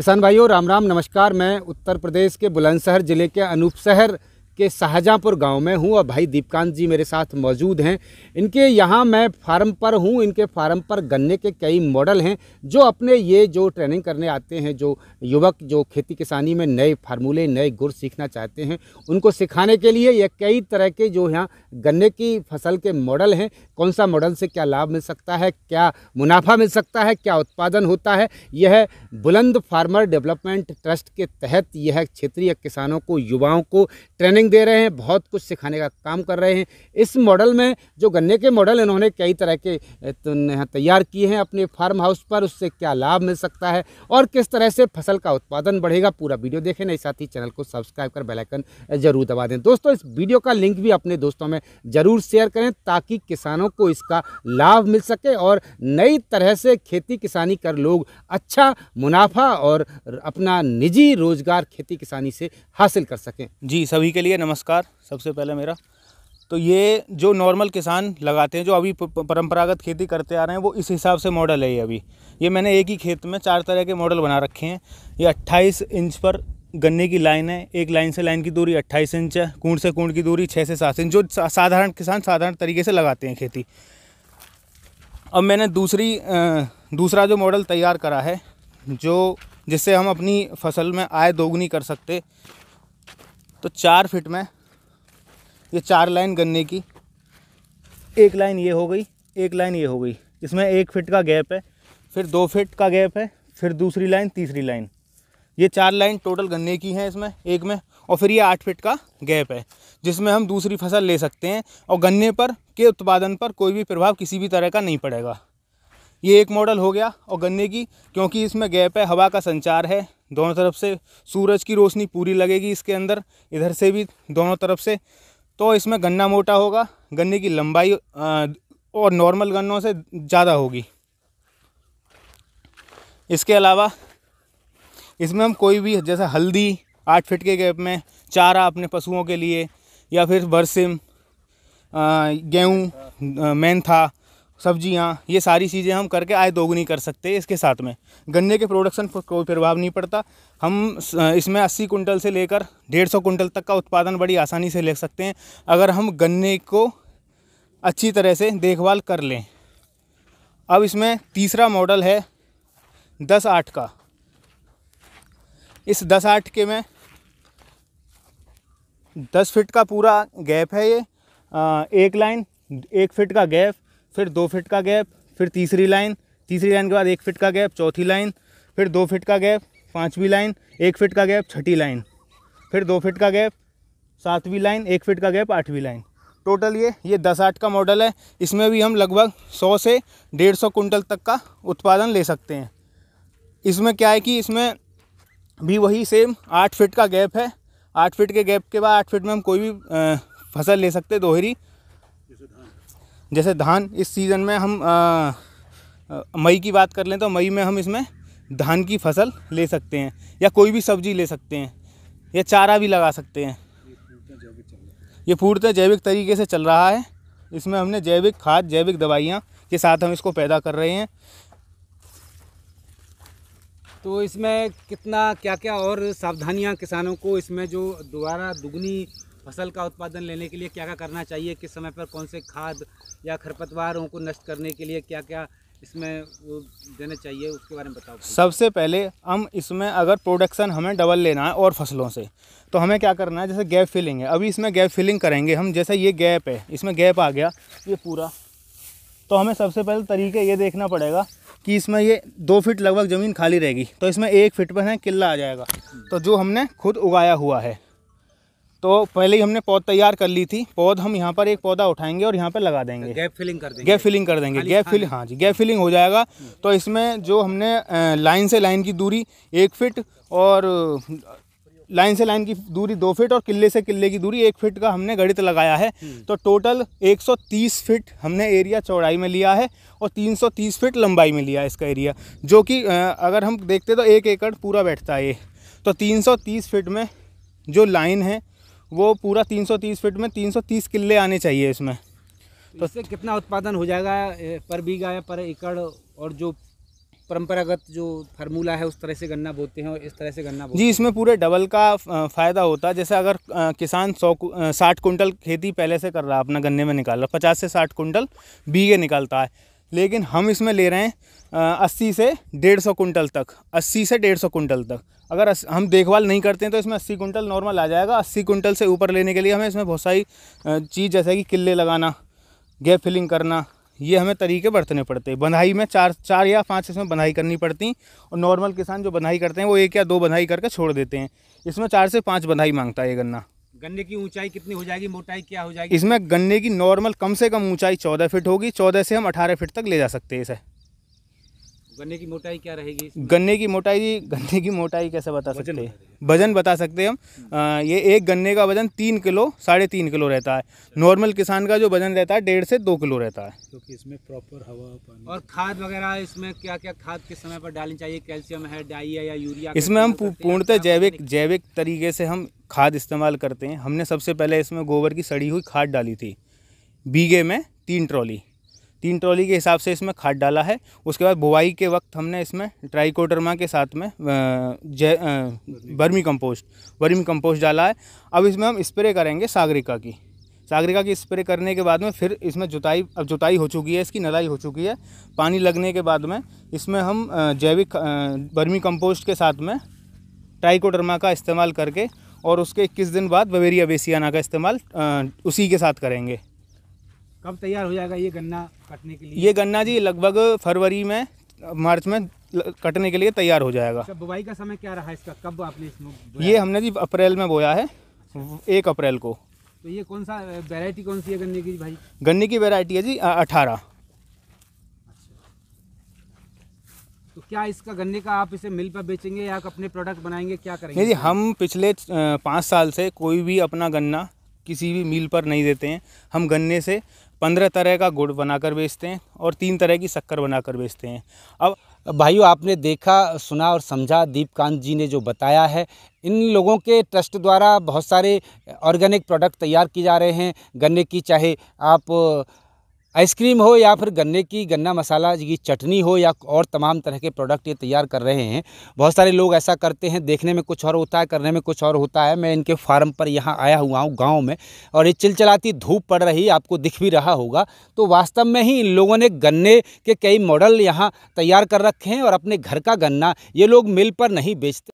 किसान भाइयों राम राम नमस्कार मैं उत्तर प्रदेश के बुलंदशहर ज़िले के अनूपशहर के शाहजहाँपुर गांव में हूं और भाई दीपकांत जी मेरे साथ मौजूद हैं इनके यहाँ मैं फार्म पर हूं इनके फार्म पर गन्ने के कई मॉडल हैं जो अपने ये जो ट्रेनिंग करने आते हैं जो युवक जो खेती किसानी में नए फार्मूले नए गुर सीखना चाहते हैं उनको सिखाने के लिए यह कई तरह के जो यहाँ गन्ने की फसल के मॉडल हैं कौन सा मॉडल से क्या लाभ मिल सकता है क्या मुनाफा मिल सकता है क्या उत्पादन होता है यह बुलंद फार्मर डेवलपमेंट ट्रस्ट के तहत यह क्षेत्रीय किसानों को युवाओं को ट्रेनिंग दे रहे हैं बहुत कुछ सिखाने का काम कर रहे हैं इस मॉडल में जो गन्ने के मॉडल इन्होंने कई तरह के तो तैयार किए हैं अपने फार्म हाउस पर उससे क्या लाभ मिल सकता है और किस तरह से फसल का उत्पादन बढ़ेगा पूरा वीडियो देखें नहीं साथ ही चैनल को सब्सक्राइब कर बेलाइकन जरूर दबा दें दोस्तों इस वीडियो का लिंक भी अपने दोस्तों में ज़रूर शेयर करें ताकि किसानों को इसका लाभ मिल सके और नई तरह से खेती किसानी कर लोग अच्छा मुनाफा और अपना निजी रोजगार खेती किसानी से हासिल कर सकें जी सभी के लिए चलिए नमस्कार सबसे पहले मेरा तो ये जो नॉर्मल किसान लगाते हैं जो अभी परंपरागत खेती करते आ रहे हैं वो इस हिसाब से मॉडल है ये अभी ये मैंने एक ही खेत में चार तरह के मॉडल बना रखे हैं ये 28 इंच पर गन्ने की लाइन है एक लाइन से लाइन की दूरी 28 इंच है कूड़ से कूड़ की दूरी छः से सात इंच जो साधारण किसान साधारण तरीके से लगाते हैं खेती अब मैंने दूसरी दूसरा जो मॉडल तैयार करा है जो जिससे हम अपनी फसल में आय दोगुनी कर सकते तो चार फिट में ये चार लाइन गन्ने की एक लाइन ये हो गई एक लाइन ये हो गई इसमें एक फिट का गैप है फिर दो फिट का गैप है फिर दूसरी लाइन तीसरी लाइन ये चार लाइन टोटल गन्ने की हैं इसमें एक में और फिर ये आठ फिट का गैप है जिसमें हम दूसरी फसल ले सकते हैं और गन्ने पर के उत्पादन पर कोई भी प्रभाव किसी भी तरह का नहीं पड़ेगा ये एक मॉडल हो गया और गन्ने की क्योंकि इसमें गैप है हवा का संचार है दोनों तरफ से सूरज की रोशनी पूरी लगेगी इसके अंदर इधर से भी दोनों तरफ से तो इसमें गन्ना मोटा होगा गन्ने की लंबाई और नॉर्मल गन्नों से ज़्यादा होगी इसके अलावा इसमें हम कोई भी जैसा हल्दी आठ फिट के गैप में चारा अपने पशुओं के लिए या फिर बरसिम गेहूँ मेंथा सब्ज़ियाँ ये सारी चीज़ें हम करके आय दोगुनी कर सकते हैं इसके साथ में गन्ने के प्रोडक्शन पर कोई प्रभाव नहीं पड़ता हम इसमें 80 कुंटल से लेकर 150 कुंटल तक का उत्पादन बड़ी आसानी से ले सकते हैं अगर हम गन्ने को अच्छी तरह से देखभाल कर लें अब इसमें तीसरा मॉडल है दस आठ का इस दस आठ के में दस फिट का पूरा गैप है ये आ, एक लाइन एक फिट का गैप फिर दो फिट का गैप फिर तीसरी लाइन तीसरी लाइन के बाद एक फिट का गैप चौथी लाइन फिर दो फिट का गैप पाँचवीं लाइन एक फिट का गैप छठी लाइन फिर दो फिट का गैप सातवीं लाइन एक फिट का गैप आठवीं लाइन टोटल ये ये दस आठ का मॉडल है इसमें भी हम लगभग सौ से डेढ़ सौ कुंटल तक का उत्पादन ले सकते हैं इसमें क्या है कि इसमें भी वही सेम आठ फिट का गैप है आठ फिट के गैप के बाद आठ फिट में हम कोई भी फसल ले सकते दोहरी जैसे धान इस सीज़न में हम मई की बात कर लें तो मई में हम इसमें धान की फसल ले सकते हैं या कोई भी सब्जी ले सकते हैं या चारा भी लगा सकते हैं ये पूर्णतः तो जैविक तरीके से चल रहा है इसमें हमने जैविक खाद जैविक दवाइयाँ के साथ हम इसको पैदा कर रहे हैं तो इसमें कितना क्या क्या और सावधानियाँ किसानों को इसमें जो दोबारा दुगनी फसल का उत्पादन लेने के लिए क्या क्या करना चाहिए किस समय पर कौन से खाद या खरपतवारों को नष्ट करने के लिए क्या क्या इसमें वो देने चाहिए उसके बारे में बताओ सबसे पहले हम इसमें अगर प्रोडक्शन हमें डबल लेना है और फसलों से तो हमें क्या करना है जैसे गैप फिलिंग है अभी इसमें गैप फिलिंग करेंगे हम जैसे ये गैप है इसमें गैप आ गया ये पूरा तो हमें सबसे पहले तरीके ये देखना पड़ेगा कि इसमें ये दो फिट लगभग ज़मीन खाली रहेगी तो इसमें एक फिट पर है किला आ जाएगा तो जो हमने खुद उगाया हुआ है तो पहले ही हमने पौध तैयार कर ली थी पौध हम यहाँ पर एक पौधा उठाएंगे और यहाँ पर लगा देंगे गैप फिलिंग कर देंगे गैप फिलिंग कर देंगे गैप फिल हाँ जी गैप फिलिंग हो जाएगा तो इसमें जो हमने लाइन से लाइन की दूरी एक फिट और लाइन से लाइन की दूरी दो फिट और किले से किले की दूरी एक फिट का हमने गणित लगाया है हम्म। तो टोटल 130 फिट हमने एरिया चौड़ाई में लिया है और 330 फिट लंबाई में लिया है इसका एरिया जो कि अगर हम देखते तो एक एकड़ पूरा बैठता है ये तो 330 फिट में जो लाइन है वो पूरा 330 फीट में 330 किले आने चाहिए इसमें तो इससे कितना उत्पादन हो जाएगा पर बीघा या पर एकड़ और जो परंपरागत जो फार्मूला है उस तरह से गन्ना बोते हैं और इस तरह से गन्ना बोते जी इसमें पूरे डबल का फ़ायदा होता है जैसे अगर किसान सौ साठ कुंटल खेती पहले से कर रहा है अपना गन्ने में निकाल रहा है पचास से साठ कुंटल बीघे निकालता है लेकिन हम इसमें ले रहे हैं अस्सी से डेढ़ सौ कुंटल तक अस्सी से डेढ़ सौ कुंटल तक अगर हम देखभाल नहीं करते हैं तो इसमें अस्सी कुंटल नॉर्मल आ जाएगा अस्सी कुंटल से ऊपर लेने के लिए हमें इसमें बहुत सारी चीज़ जैसे कि किले लगाना गैप फिलिंग करना ये हमें तरीके बरतने पड़ते हैं बंधाई में चार चार या पाँच इसमें बंधाई करनी पड़ती और नॉर्मल किसान जो बंधाई करते हैं वो एक या दो बंधाई करके छोड़ देते हैं इसमें चार से पाँच बंधाई मांगता है ये गन्ना गन्ने की ऊंचाई कितनी हो जाएगी मोटाई क्या हो जाएगी इसमें गन्ने की नॉर्मल कम से कम ऊंचाई चौदह फिट होगी चौदह से हम अठारह फिट तक ले जा सकते हैं इसे गन्ने की मोटाई क्या रहेगी गन्ने की मोटाई गन्ने की मोटाई कैसे बता सकते हैं वजन बता सकते हैं हम ये एक गन्ने का वजन तीन किलो साढ़े तीन किलो रहता है नॉर्मल किसान का जो वजन रहता है डेढ़ से दो किलो रहता है क्योंकि इसमें प्रॉपर हवा पानी और खाद वगैरह इसमें क्या क्या खाद किस समय पर डालनी चाहिए कैल्शियम है डाई है या यूरिया इसमें हम पूर्णतः जैविक जैविक तरीके से हम खाद इस्तेमाल करते हैं हमने सबसे पहले इसमें गोबर की सड़ी हुई खाद डाली थी बीघे में तीन ट्रॉली तीन ट्रॉली के हिसाब से इसमें खाद डाला है उसके बाद बुआई के वक्त हमने इसमें ट्राइकोडर्मा के साथ में जय वर्मी कंपोस्ट वर्मी कंपोस्ट डाला है अब इसमें हम स्प्रे करेंगे सागरिका की सागरिका की स्प्रे करने के बाद में फिर इसमें जुताई अब जुताई हो चुकी है इसकी नलाई हो चुकी है पानी लगने के बाद में इसमें हम जैविक बर्मी कंपोस्ट के साथ में ट्राइकोडर्मा का इस्तेमाल करके और उसके इक्कीस दिन बाद बवेरिया बेसियाना का इस्तेमाल उसी के साथ करेंगे कब तैयार हो जाएगा ये गन्ना कटने के लिए ये गन्ना जी लगभग फरवरी में मार्च में कटने के लिए तैयार हो जाएगा अच्छा, बुवाई का समय क्या रहा इसका कब आपने इसमें ये हमने जी अप्रैल में बोया है एक अप्रैल को तो ये कौन सा वेरायटी कौन सी है गन्ने की भाई गन्ने की वेरायटी है जी अठारह अच्छा। तो क्या इसका गन्ने का आप इसे मिल पर बेचेंगे या अपने प्रोडक्ट बनाएंगे क्या करेंगे जी हम पिछले पाँच साल से कोई भी अपना गन्ना किसी भी मिल पर नहीं देते हैं हम गन्ने से पंद्रह तरह का गुड़ बनाकर बेचते हैं और तीन तरह की शक्कर बनाकर बेचते हैं अब भाइयों आपने देखा सुना और समझा दीपकांत जी ने जो बताया है इन लोगों के ट्रस्ट द्वारा बहुत सारे ऑर्गेनिक प्रोडक्ट तैयार किए जा रहे हैं गन्ने की चाहे आप आइसक्रीम हो या फिर गन्ने की गन्ना मसाला की चटनी हो या और तमाम तरह के प्रोडक्ट ये तैयार कर रहे हैं बहुत सारे लोग ऐसा करते हैं देखने में कुछ और होता है करने में कुछ और होता है मैं इनके फार्म पर यहाँ आया हुआ हूँ गाँव में और ये चिलचिलाती धूप पड़ रही आपको दिख भी रहा होगा तो वास्तव में ही इन लोगों ने गन्ने के कई मॉडल यहाँ तैयार कर रखे हैं और अपने घर का गन्ना ये लोग मिल पर नहीं बेचते